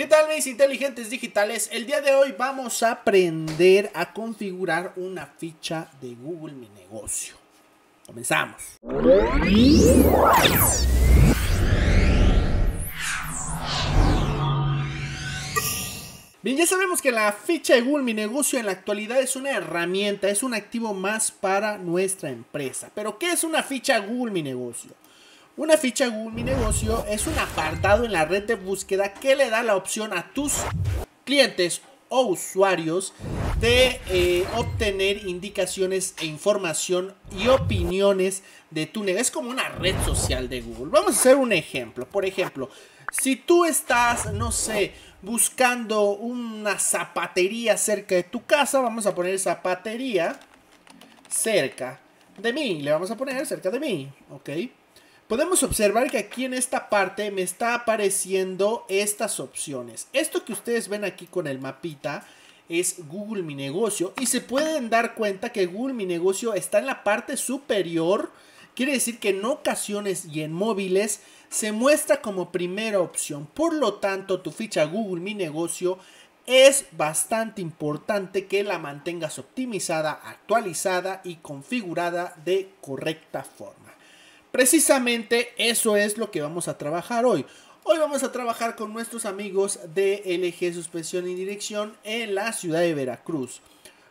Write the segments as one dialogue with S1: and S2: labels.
S1: ¿Qué tal mis inteligentes digitales? El día de hoy vamos a aprender a configurar una ficha de Google Mi Negocio. Comenzamos. Bien, ya sabemos que la ficha de Google Mi Negocio en la actualidad es una herramienta, es un activo más para nuestra empresa. Pero, ¿qué es una ficha Google Mi Negocio? Una ficha Google Mi Negocio es un apartado en la red de búsqueda que le da la opción a tus clientes o usuarios de eh, obtener indicaciones e información y opiniones de tu negocio. Es como una red social de Google. Vamos a hacer un ejemplo. Por ejemplo, si tú estás, no sé, buscando una zapatería cerca de tu casa, vamos a poner zapatería cerca de mí. Le vamos a poner cerca de mí, ¿ok? podemos observar que aquí en esta parte me está apareciendo estas opciones. Esto que ustedes ven aquí con el mapita es Google Mi Negocio y se pueden dar cuenta que Google Mi Negocio está en la parte superior. Quiere decir que en ocasiones y en móviles se muestra como primera opción. Por lo tanto, tu ficha Google Mi Negocio es bastante importante que la mantengas optimizada, actualizada y configurada de correcta forma. Precisamente eso es lo que vamos a trabajar hoy. Hoy vamos a trabajar con nuestros amigos de LG Suspensión y Dirección en la ciudad de Veracruz.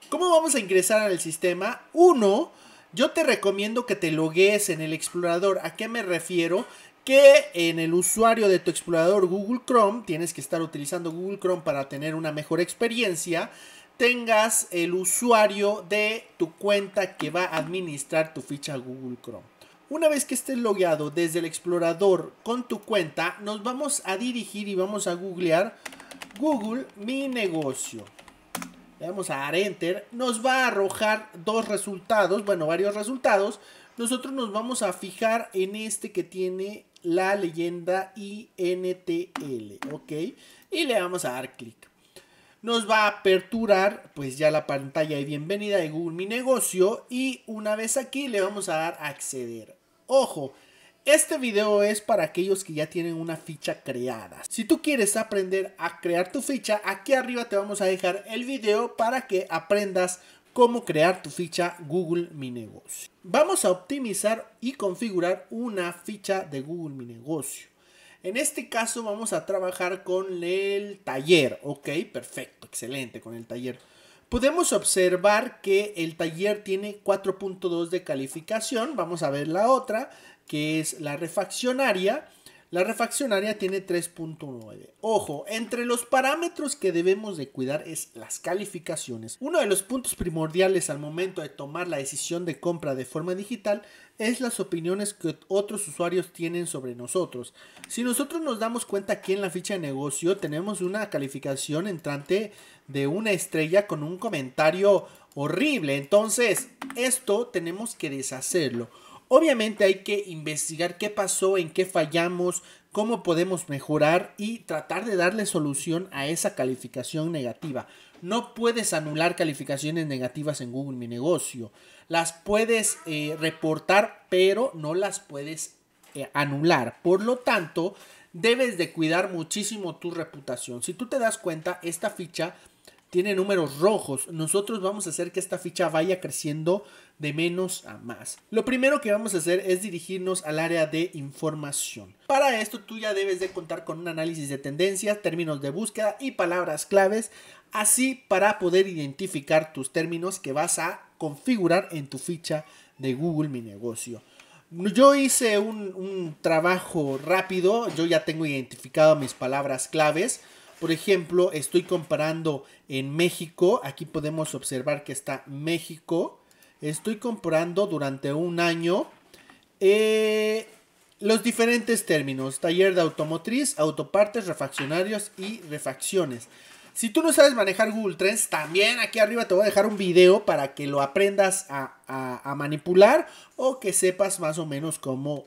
S1: ¿Cómo vamos a ingresar al sistema? Uno, yo te recomiendo que te logues en el explorador. ¿A qué me refiero? Que en el usuario de tu explorador Google Chrome, tienes que estar utilizando Google Chrome para tener una mejor experiencia, tengas el usuario de tu cuenta que va a administrar tu ficha Google Chrome. Una vez que estés logueado desde el explorador con tu cuenta, nos vamos a dirigir y vamos a googlear Google Mi Negocio. Le vamos a dar Enter. Nos va a arrojar dos resultados, bueno, varios resultados. Nosotros nos vamos a fijar en este que tiene la leyenda INTL, ¿ok? Y le vamos a dar clic. Nos va a aperturar pues ya la pantalla de bienvenida de Google Mi Negocio y una vez aquí le vamos a dar acceder. Ojo, este video es para aquellos que ya tienen una ficha creada. Si tú quieres aprender a crear tu ficha, aquí arriba te vamos a dejar el video para que aprendas cómo crear tu ficha Google Mi Negocio. Vamos a optimizar y configurar una ficha de Google Mi Negocio. En este caso vamos a trabajar con el taller, ok, perfecto, excelente, con el taller. Podemos observar que el taller tiene 4.2 de calificación. Vamos a ver la otra, que es la refaccionaria. La refaccionaria tiene 3.9. Ojo, entre los parámetros que debemos de cuidar es las calificaciones. Uno de los puntos primordiales al momento de tomar la decisión de compra de forma digital es las opiniones que otros usuarios tienen sobre nosotros. Si nosotros nos damos cuenta aquí en la ficha de negocio, tenemos una calificación entrante de una estrella con un comentario horrible. Entonces, esto tenemos que deshacerlo. Obviamente hay que investigar qué pasó, en qué fallamos, cómo podemos mejorar y tratar de darle solución a esa calificación negativa. No puedes anular calificaciones negativas en Google Mi Negocio. Las puedes eh, reportar, pero no las puedes eh, anular. Por lo tanto, debes de cuidar muchísimo tu reputación. Si tú te das cuenta, esta ficha tiene números rojos. Nosotros vamos a hacer que esta ficha vaya creciendo de menos a más. Lo primero que vamos a hacer es dirigirnos al área de información. Para esto tú ya debes de contar con un análisis de tendencias, términos de búsqueda y palabras claves, así para poder identificar tus términos que vas a configurar en tu ficha de Google Mi Negocio. Yo hice un, trabajo rápido, yo ya tengo identificado mis palabras claves. Por ejemplo, estoy comparando en México, aquí podemos observar que está México. Estoy comprando durante un año eh, los diferentes términos, taller de automotriz, autopartes, refaccionarios y refacciones. Si tú no sabes manejar Google Trends, también aquí arriba te voy a dejar un video para que lo aprendas a, manipular o que sepas más o menos cómo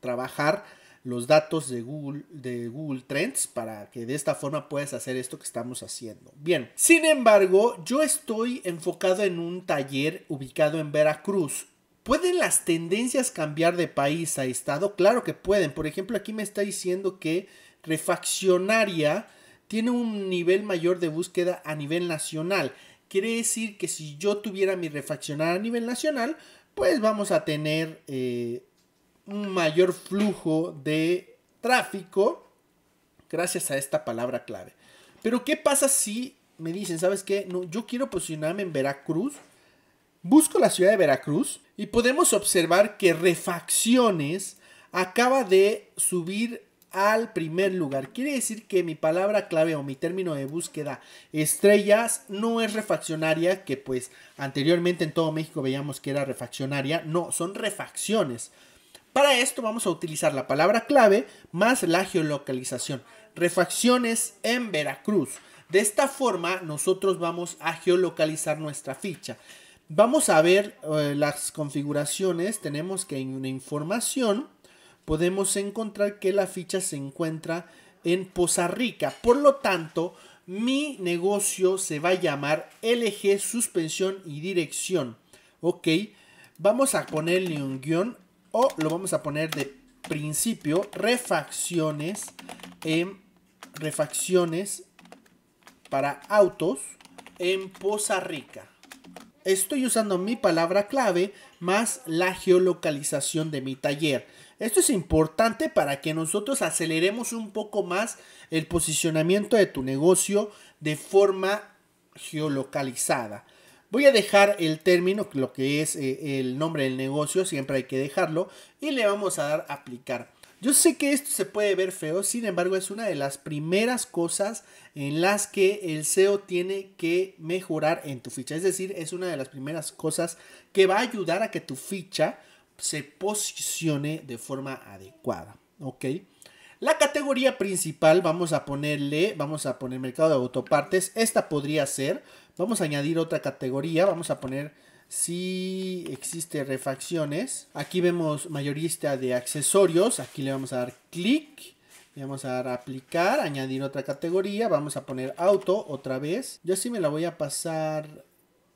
S1: trabajar los datos de Google, de Google Trends para que de esta forma puedas hacer esto que estamos haciendo. Bien, sin embargo, yo estoy enfocado en un taller ubicado en Veracruz. ¿Pueden las tendencias cambiar de país a estado? Claro que pueden. Por ejemplo, aquí me está diciendo que refaccionaria tiene un nivel mayor de búsqueda a nivel nacional. Quiere decir que si yo tuviera mi refaccionar a nivel nacional, pues vamos a tener eh, un mayor flujo de tráfico gracias a esta palabra clave. Pero ¿qué pasa si me dicen, sabes qué? No, yo quiero posicionarme en Veracruz. Busco la ciudad de Veracruz y podemos observar que Refacciones acaba de subir al primer lugar. Quiere decir que mi palabra clave o mi término de búsqueda estrellas no es refaccionaria, que pues anteriormente en todo México veíamos que era refaccionaria. No, son refacciones. Para esto vamos a utilizar la palabra clave más la geolocalización. Refacciones en Veracruz. De esta forma nosotros vamos a geolocalizar nuestra ficha. Vamos a ver eh, las configuraciones. Tenemos que en una información podemos encontrar que la ficha se encuentra en Poza Rica. Por lo tanto, mi negocio se va a llamar LG Suspensión y Dirección. Ok, vamos a ponerle un guión o lo vamos a poner de principio. Refacciones, en em, refacciones para autos en Poza Rica. Estoy usando mi palabra clave más la geolocalización de mi taller. Esto es importante para que nosotros aceleremos un poco más el posicionamiento de tu negocio de forma geolocalizada. Voy a dejar el término, lo que es eh, el nombre del negocio, siempre hay que dejarlo, y le vamos a dar aplicar. Yo sé que esto se puede ver feo, sin embargo es una de las primeras cosas en las que el SEO tiene que mejorar en tu ficha. Es decir, es una de las primeras cosas que va a ayudar a que tu ficha se posicione de forma adecuada. ¿Ok? La categoría principal, vamos a ponerle, vamos a poner mercado de autopartes. Esta podría ser. Vamos a añadir otra categoría. Vamos a poner si existe refacciones. Aquí vemos mayorista de accesorios. Aquí le vamos a dar clic. Le vamos a dar aplicar, añadir otra categoría. Vamos a poner auto otra vez. Yo sí me la voy a pasar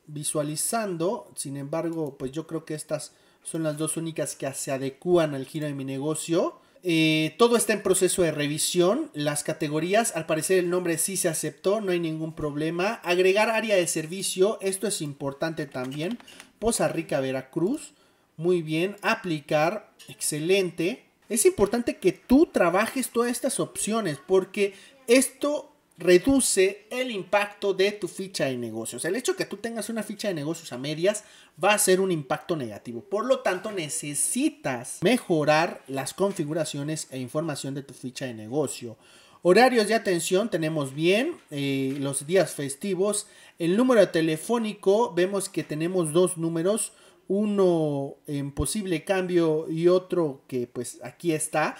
S1: visualizando. Sin embargo, pues yo creo que estas son las dos únicas que se adecúan al giro de mi negocio. Eh, todo está en proceso de revisión. Las categorías, al parecer el nombre sí se aceptó, no hay ningún problema. Agregar área de servicio, esto es importante también. Poza Rica, Veracruz. Muy bien. Aplicar, excelente. Es importante que tú trabajes todas estas opciones porque esto reduce el impacto de tu ficha de negocios. El hecho de que tú tengas una ficha de negocios a medias va a ser un impacto negativo. Por lo tanto, necesitas mejorar las configuraciones e información de tu ficha de negocio. Horarios de atención tenemos bien, eh, los días festivos, el número telefónico, vemos que tenemos dos números, uno en posible cambio y otro que pues aquí está.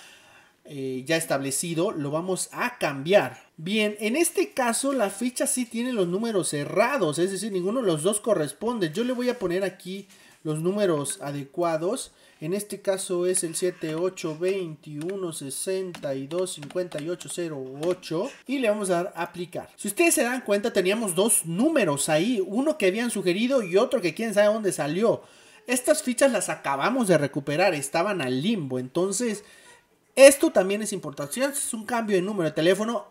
S1: Eh, ya establecido, lo vamos a cambiar. Bien, en este caso la ficha sí tiene los números cerrados, es decir, ninguno de los dos corresponde. Yo le voy a poner aquí los números adecuados. En este caso es el 7821625808 y le vamos a dar aplicar. Si ustedes se dan cuenta, teníamos dos números ahí, uno que habían sugerido y otro que quién sabe dónde salió. Estas fichas las acabamos de recuperar, estaban al limbo, entonces esto también es importante. Si haces un cambio de número de teléfono,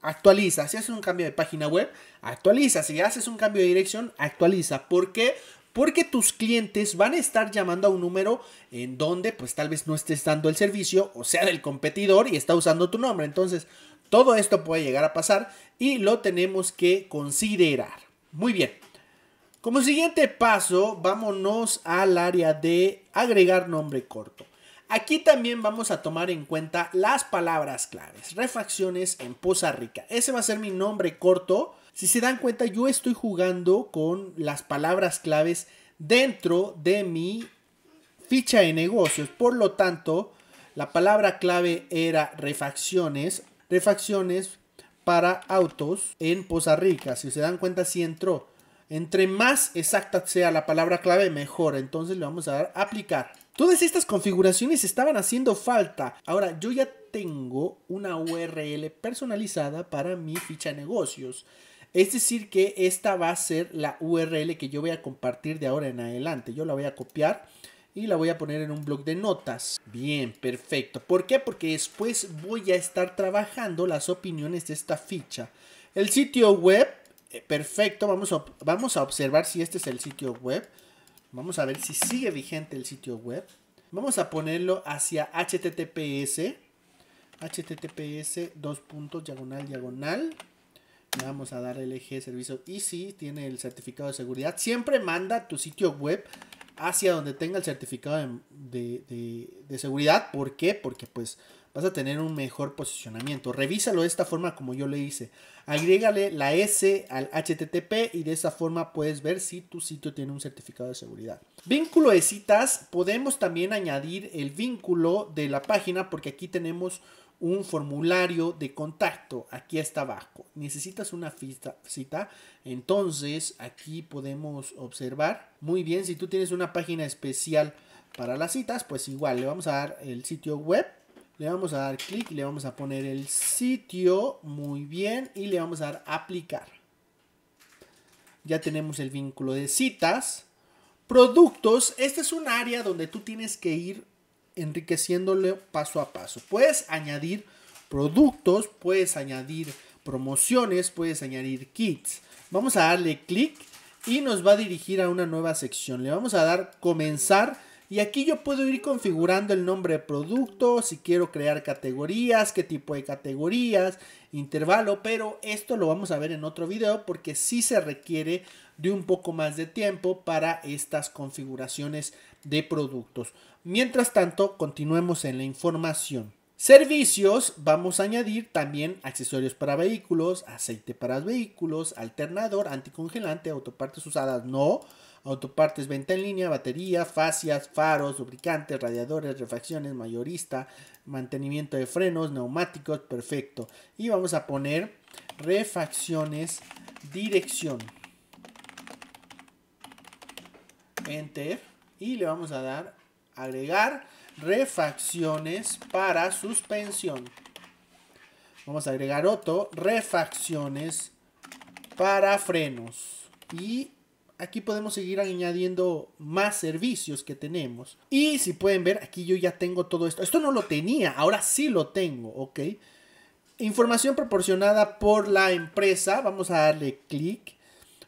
S1: actualiza. Si haces un cambio de página web, actualiza. Si haces un cambio de dirección, actualiza. ¿Por qué? Porque tus clientes van a estar llamando a un número en donde pues tal vez no estés dando el servicio, o sea, del competidor y está usando tu nombre. Entonces, todo esto puede llegar a pasar y lo tenemos que considerar. Muy bien. Como siguiente paso, vámonos al área de agregar nombre corto. Aquí también vamos a tomar en cuenta las palabras claves. Refacciones en Poza Rica. Ese va a ser mi nombre corto. Si se dan cuenta, yo estoy jugando con las palabras claves dentro de mi ficha de negocios. Por lo tanto, la palabra clave era refacciones. Refacciones para autos en Poza Rica. Si se dan cuenta, si entró. Entre más exacta sea la palabra clave, mejor. Entonces le vamos a dar aplicar. Todas estas configuraciones estaban haciendo falta. Ahora, yo ya tengo una URL personalizada para mi ficha de negocios. Es decir, que esta va a ser la URL que yo voy a compartir de ahora en adelante. Yo la voy a copiar y la voy a poner en un blog de notas. Bien, perfecto. ¿Por qué? Porque después voy a estar trabajando las opiniones de esta ficha. El sitio web perfecto, vamos a, vamos a observar si este es el sitio web. Vamos a ver si sigue vigente el sitio web. Vamos a ponerlo hacia https. https dos puntos diagonal diagonal. Vamos a dar el eje servicio y si tiene el certificado de seguridad. Siempre manda tu sitio web hacia donde tenga el certificado de seguridad. ¿Por qué? Porque pues vas a tener un mejor posicionamiento. Revísalo de esta forma como yo le hice. Agrégale la S al HTTP y de esa forma puedes ver si tu sitio tiene un certificado de seguridad. Vínculo de citas, podemos también añadir el vínculo de la página porque aquí tenemos un formulario de contacto. Aquí está abajo. Necesitas una cita. Entonces aquí podemos observar muy bien si tú tienes una página especial para las citas, pues igual le vamos a dar el sitio web le vamos a dar clic, le vamos a poner el sitio, muy bien, y le vamos a dar aplicar. Ya tenemos el vínculo de citas. Productos, este es un área donde tú tienes que ir enriqueciéndole paso a paso. Puedes añadir productos, puedes añadir promociones, puedes añadir kits. Vamos a darle clic y nos va a dirigir a una nueva sección. Le vamos a dar comenzar y aquí yo puedo ir configurando el nombre de producto, si quiero crear categorías, qué tipo de categorías, intervalo, pero esto lo vamos a ver en otro video porque sí se requiere de un poco más de tiempo para estas configuraciones de productos. Mientras tanto, continuemos en la información. Servicios, vamos a añadir también accesorios para vehículos, aceite para vehículos, alternador, anticongelante, autopartes usadas, no. Autopartes venta en línea, batería, fascias, faros, lubricantes, radiadores, refacciones, mayorista, mantenimiento de frenos, neumáticos, perfecto. Y vamos a poner refacciones, dirección. Enter. Y le vamos a dar agregar refacciones para suspensión. Vamos a agregar otro, refacciones para frenos. Y aquí podemos seguir añadiendo más servicios que tenemos. Y si pueden ver, aquí yo ya tengo todo esto. Esto no lo tenía, ahora sí lo tengo, ¿ok? Información proporcionada por la empresa. Vamos a darle clic.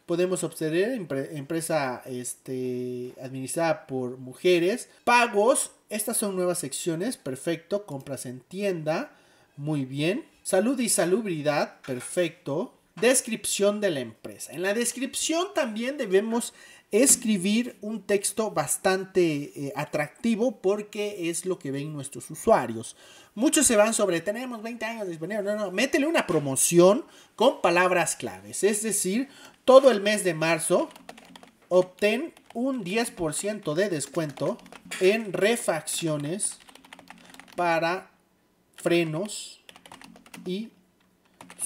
S1: Podemos obtener empresa este, administrada por mujeres. Pagos. Estas son nuevas secciones. Perfecto. Compras en tienda. Muy bien. Salud y salubridad. Perfecto. Descripción de la empresa. En la descripción también debemos escribir un texto bastante eh, atractivo porque es lo que ven nuestros usuarios. Muchos se van sobre tenemos 20 años disponibles. No, no, métele una promoción con palabras claves. Es decir, todo el mes de marzo obtén un 10% de descuento en refacciones para frenos y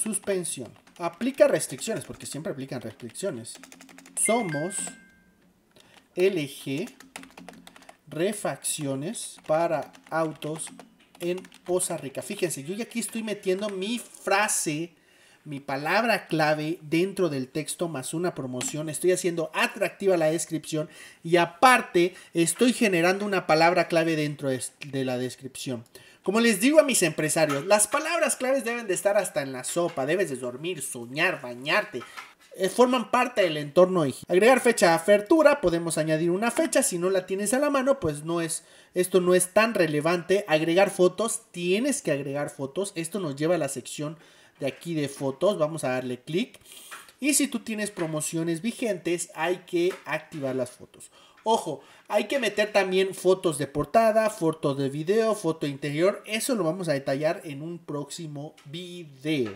S1: suspensión aplica restricciones, porque siempre aplican restricciones. Somos LG refacciones para autos en Poza Rica. Fíjense, yo ya aquí estoy metiendo mi frase, mi palabra clave dentro del texto más una promoción. Estoy haciendo atractiva la descripción y aparte estoy generando una palabra clave dentro de la descripción. Como les digo a mis empresarios, las palabras claves deben de estar hasta en la sopa, debes de dormir, soñar, bañarte. Eh, forman parte del entorno y Agregar fecha de apertura, podemos añadir una fecha, si no la tienes a la mano, pues no es, esto no es tan relevante. Agregar fotos, tienes que agregar fotos, esto nos lleva a la sección de aquí de fotos, vamos a darle clic. Y si tú tienes promociones vigentes, hay que activar las fotos. Ojo, hay que meter también fotos de portada, fotos de video, foto interior. Eso lo vamos a detallar en un próximo video.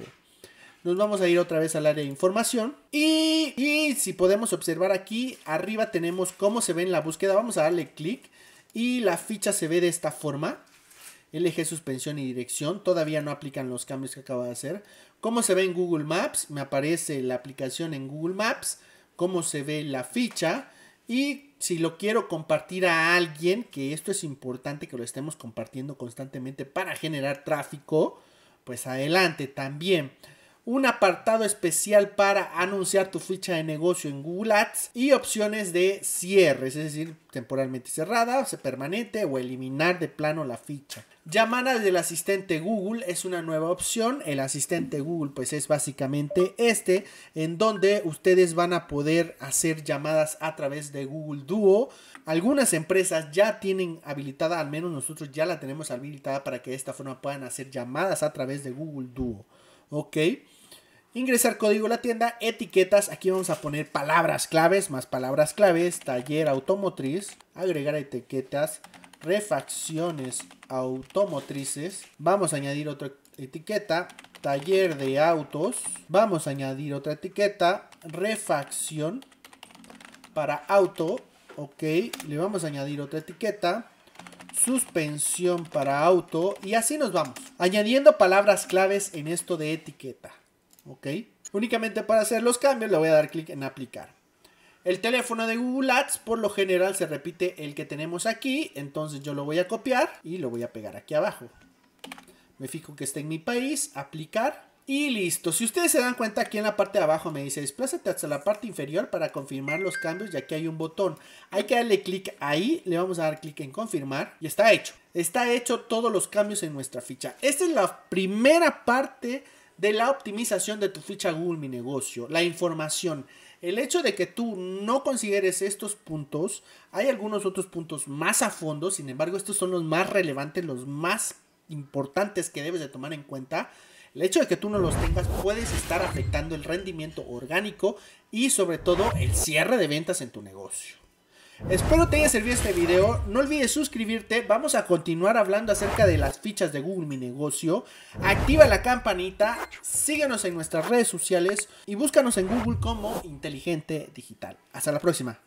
S1: Nos vamos a ir otra vez al área de información. Y, y si podemos observar aquí, arriba tenemos cómo se ve en la búsqueda. Vamos a darle clic y la ficha se ve de esta forma. LG suspensión y dirección, todavía no aplican los cambios que acabo de hacer. ¿Cómo se ve en Google Maps? Me aparece la aplicación en Google Maps, cómo se ve la ficha y si lo quiero compartir a alguien, que esto es importante que lo estemos compartiendo constantemente para generar tráfico, pues adelante también. Un apartado especial para anunciar tu ficha de negocio en Google Ads y opciones de cierre, es decir, temporalmente cerrada, permanente o eliminar de plano la ficha. Llamadas del asistente Google es una nueva opción. El asistente Google pues es básicamente este en donde ustedes van a poder hacer llamadas a través de Google Duo. Algunas empresas ya tienen habilitada, al menos nosotros ya la tenemos habilitada para que de esta forma puedan hacer llamadas a través de Google Duo. Ok. Ingresar código a la tienda, etiquetas, aquí vamos a poner palabras claves, más palabras claves, taller automotriz, agregar etiquetas, refacciones automotrices. Vamos a añadir otra etiqueta, taller de autos. Vamos a añadir otra etiqueta, refacción para auto. Ok, le vamos a añadir otra etiqueta, suspensión para auto. Y así nos vamos, añadiendo palabras claves en esto de etiqueta. Ok, únicamente para hacer los cambios le voy a dar clic en aplicar. El teléfono de Google Ads por lo general se repite el que tenemos aquí, entonces yo lo voy a copiar y lo voy a pegar aquí abajo. Me fijo que está en mi país, aplicar y listo. Si ustedes se dan cuenta aquí en la parte de abajo me dice desplázate hasta la parte inferior para confirmar los cambios y aquí hay un botón. Hay que darle clic ahí, le vamos a dar clic en confirmar y está hecho. Está hecho todos los cambios en nuestra ficha. Esta es la primera parte de la optimización de tu ficha Google Mi Negocio, la información. El hecho de que tú no consideres estos puntos, hay algunos otros puntos más a fondo, sin embargo estos son los más relevantes, los más importantes que debes de tomar en cuenta. El hecho de que tú no los tengas puedes estar afectando el rendimiento orgánico y sobre todo el cierre de ventas en tu negocio. Espero te haya servido este video, no olvides suscribirte, vamos a continuar hablando acerca de las fichas de Google Mi Negocio, activa la campanita, síguenos en nuestras redes sociales y búscanos en Google como Inteligente Digital. Hasta la próxima.